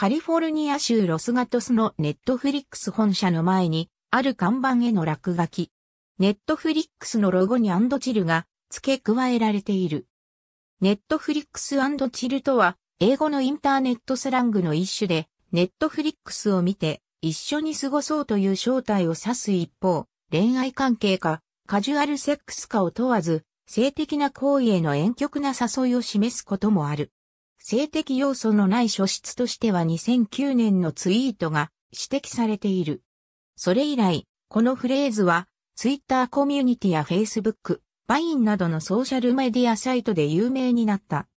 カリフォルニア州ロスガトスのネットフリックス本社の前に、ある看板への落書き。ネットフリックスのロゴにアンドチルが付け加えられている。ネットフリックスアンドチルとは、英語のインターネットスラングの一種で、ネットフリックスを見て、一緒に過ごそうという正体を指す一方、恋愛関係か、カジュアルセックスかを問わず、性的な行為への婉曲な誘いを示すこともある。性的要素のない書質としては2009年のツイートが指摘されている。それ以来、このフレーズは、ツイッターコミュニティや Facebook、バインなどのソーシャルメディアサイトで有名になった。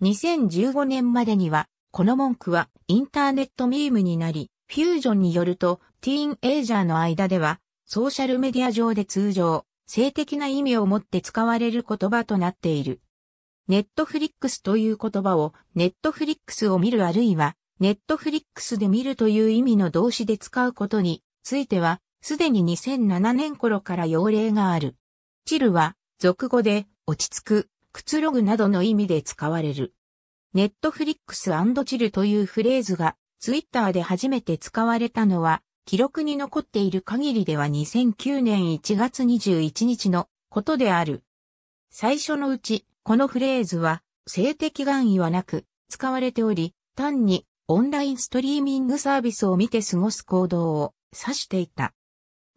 2015年までには、この文句はインターネットミームになり、フュージョンによると、ティーンエイジャーの間では、ソーシャルメディア上で通常、性的な意味を持って使われる言葉となっている。ネットフリックスという言葉をネットフリックスを見るあるいはネットフリックスで見るという意味の動詞で使うことについてはすでに2007年頃から用例がある。チルは俗語で落ち着く、くつろぐなどの意味で使われる。ネットフリックスチルというフレーズがツイッターで初めて使われたのは記録に残っている限りでは2009年1月21日のことである。最初のうち、このフレーズは、性的含意はなく、使われており、単にオンラインストリーミングサービスを見て過ごす行動を指していた。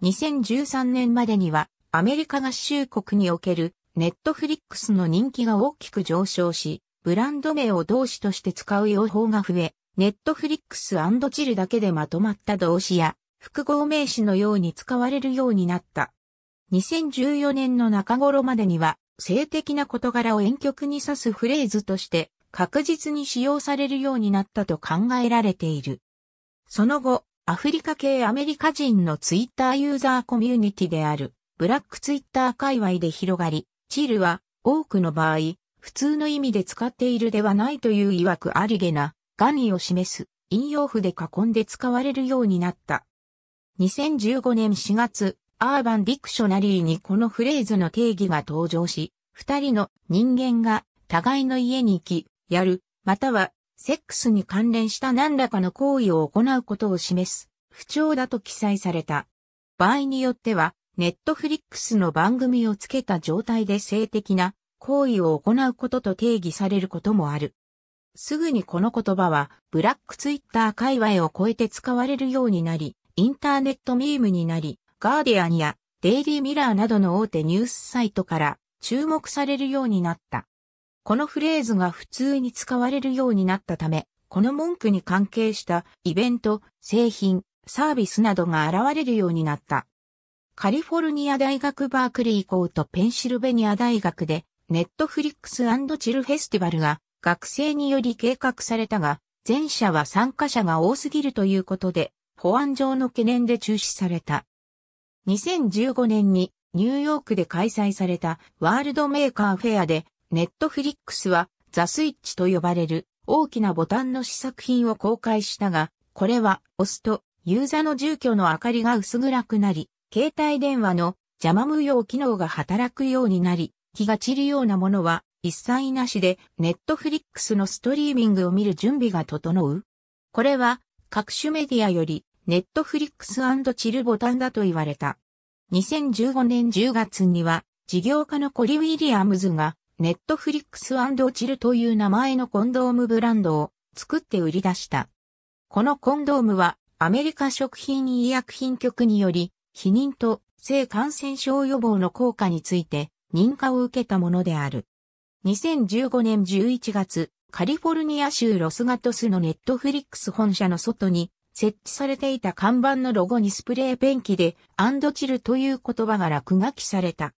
2013年までには、アメリカ合衆国におけるネットフリックスの人気が大きく上昇し、ブランド名を動詞として使う用法が増え、ネットフリックスチルだけでまとまった動詞や複合名詞のように使われるようになった。2014年の中頃までには性的な事柄を婉曲に指すフレーズとして確実に使用されるようになったと考えられている。その後、アフリカ系アメリカ人のツイッターユーザーコミュニティであるブラックツイッター界隈で広がり、チルは多くの場合、普通の意味で使っているではないという曰くありげな、ガニを示す、引用符で囲んで使われるようになった。2015年4月、アーバンディクショナリーにこのフレーズの定義が登場し、二人の人間が互いの家に行き、やる、または、セックスに関連した何らかの行為を行うことを示す、不調だと記載された。場合によっては、ネットフリックスの番組をつけた状態で性的な行為を行うことと定義されることもある。すぐにこの言葉は、ブラックツイッター界隈を超えて使われるようになり、インターネットミームになり、ガーディアンやデイリーミラーなどの大手ニュースサイトから注目されるようになった。このフレーズが普通に使われるようになったため、この文句に関係したイベント、製品、サービスなどが現れるようになった。カリフォルニア大学バークリー校とペンシルベニア大学で、ネットフリックスチルフェスティバルが学生により計画されたが、前者は参加者が多すぎるということで、保安上の懸念で中止された。2015年にニューヨークで開催されたワールドメーカーフェアで、ネットフリックスはザ・スイッチと呼ばれる大きなボタンの試作品を公開したが、これは押すとユーザの住居の明かりが薄暗くなり、携帯電話の邪魔無用機能が働くようになり、気が散るようなものは一切なしで、ネットフリックスのストリーミングを見る準備が整う。これは、各種メディアよりネットフリックスチルボタンだと言われた。2015年10月には、事業家のコリ・ウィリアムズが、ネットフリックスチルという名前のコンドームブランドを作って売り出した。このコンドームは、アメリカ食品医薬品局により、避妊と性感染症予防の効果について認可を受けたものである。2015年11月、カリフォルニア州ロスガトスのネットフリックス本社の外に設置されていた看板のロゴにスプレーペンキでアンドチルという言葉が落書きされた。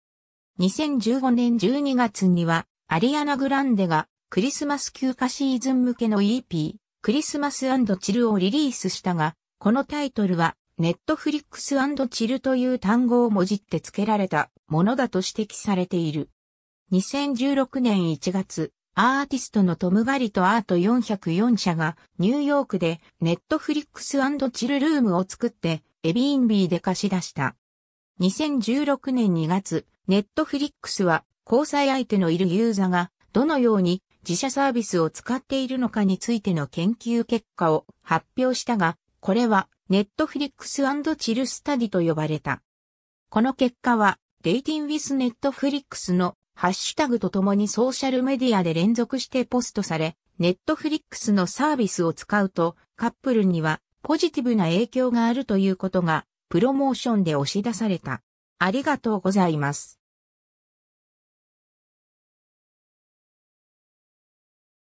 2015年12月にはアリアナ・グランデがクリスマス休暇シーズン向けの EP クリスマスチルをリリースしたが、このタイトルはネットフリックスチルという単語をもじって付けられたものだと指摘されている。2016年1月、アーティストのトムガリとアート404社がニューヨークでネットフリックスチルルームを作ってエビインビーで貸し出した。2016年2月、ネットフリックスは交際相手のいるユーザがどのように自社サービスを使っているのかについての研究結果を発表したが、これはネットフリックスチルスタディと呼ばれた。この結果はデイティンウィスネットフリックスのハッシュタグとともにソーシャルメディアで連続してポストされ、ネットフリックスのサービスを使うと、カップルにはポジティブな影響があるということが、プロモーションで押し出された。ありがとうございます。